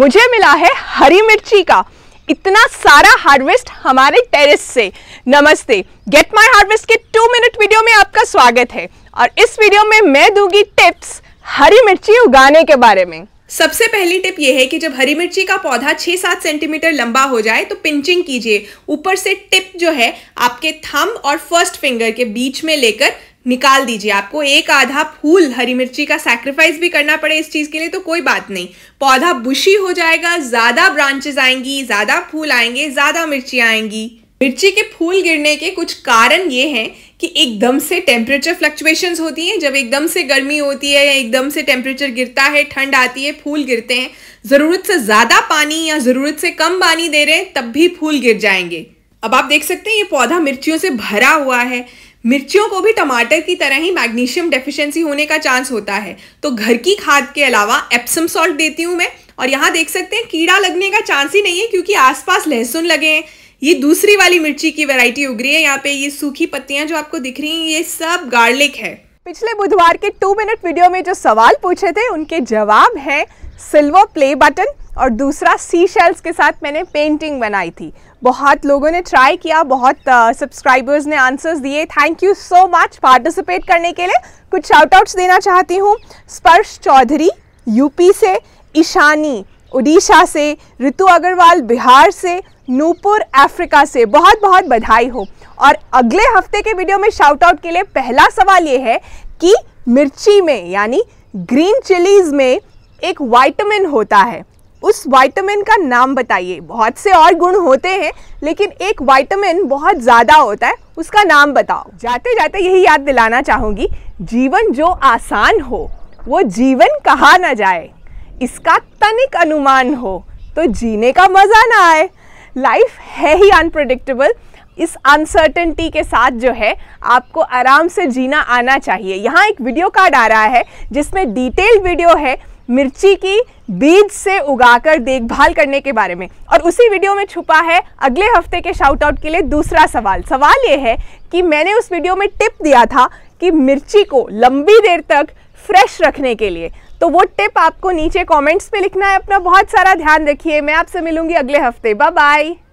मुझे मिला है हरी मिर्ची का इतना सारा हार्वेस्ट हमारे टेरेस से नमस्ते गेट माय हार्वेस्ट के टू मिनट वीडियो में आपका स्वागत है और इस वीडियो में मैं दूंगी टिप्स हरी मिर्ची उगाने के बारे में सबसे पहली टिप यह है कि जब हरी मिर्ची का पौधा 6-7 सेंटीमीटर लंबा हो जाए तो पिंचिंग कीजिए ऊपर से टिप जो है आपके थंब और फर्स्ट फिंगर के बीच में लेकर निकाल दीजिए आपको एक आधा फूल हरी मिर्ची का सैक्रिफाइस भी करना पड़े इस चीज़ के लिए तो कोई बात नहीं पौधा बुशी हो जाएगा ज़्यादा ब्रांचेस आएंगी ज़्यादा फूल आएंगे ज़्यादा मिर्ची आएंगी मिर्ची के फूल गिरने के कुछ कारण ये हैं कि एकदम से टेम्परेचर फ्लक्चुएशंस होती हैं जब एकदम से गर्मी होती है या एकदम से टेम्परेचर गिरता है ठंड आती है फूल गिरते हैं ज़रूरत से ज़्यादा पानी या ज़रूरत से कम पानी दे रहे हैं तब भी फूल गिर जाएंगे अब आप देख सकते हैं ये पौधा मिर्चियों से भरा हुआ है मिर्चियों को भी टमाटर की तरह ही मैग्नीशियम डेफिशिएंसी होने का चांस होता है तो घर की खाद के अलावा एप्सम सॉल्ट देती हूँ मैं और यहाँ देख सकते हैं कीड़ा लगने का चांस ही नहीं है क्योंकि आसपास लहसुन लगे हैं ये दूसरी वाली मिर्ची की वैरायटी उग रही है यहाँ पे ये सूखी पत्तियां जो आपको दिख रही हैं ये सब गार्लिक है पिछले बुधवार के टू मिनट वीडियो में जो सवाल पूछे थे उनके जवाब है सिल्वर प्ले बटन और दूसरा सी शेल्स के साथ मैंने पेंटिंग बनाई थी बहुत लोगों ने ट्राई किया बहुत सब्सक्राइबर्स uh, ने आंसर्स दिए thank you so much participate करने के लिए कुछ शाउटआउट्स देना चाहती हूँ स्पर्श चौधरी यूपी से ईशानी उड़ीसा से ऋतु अग्रवाल बिहार से नूपुर अफ्रीका से बहुत बहुत बधाई हो और अगले हफ्ते के वीडियो में शाउटआउट के लिए पहला सवाल ये है कि मिर्ची में यानी ग्रीन चिलीज़ में एक वाइटमिन होता है उस वाइटामिन का नाम बताइए बहुत से और गुण होते हैं लेकिन एक वाइटामिन बहुत ज़्यादा होता है उसका नाम बताओ जाते जाते यही याद दिलाना चाहूँगी जीवन जो आसान हो वो जीवन कहा ना जाए इसका तनिक अनुमान हो तो जीने का मज़ा ना आए लाइफ है ही अनप्रडिक्टेबल इस अनसर्टेनिटी के साथ जो है आपको आराम से जीना आना चाहिए यहाँ एक वीडियो कार्ड आ रहा है जिसमें डिटेल्ड वीडियो है मिर्ची की बीज से उगाकर देखभाल करने के बारे में और उसी वीडियो में छुपा है अगले हफ्ते के शाउट आउट के लिए दूसरा सवाल सवाल ये है कि मैंने उस वीडियो में टिप दिया था कि मिर्ची को लंबी देर तक फ्रेश रखने के लिए तो वो टिप आपको नीचे कमेंट्स पे लिखना है अपना बहुत सारा ध्यान रखिए मैं आपसे मिलूंगी अगले हफ्ते बाय बाय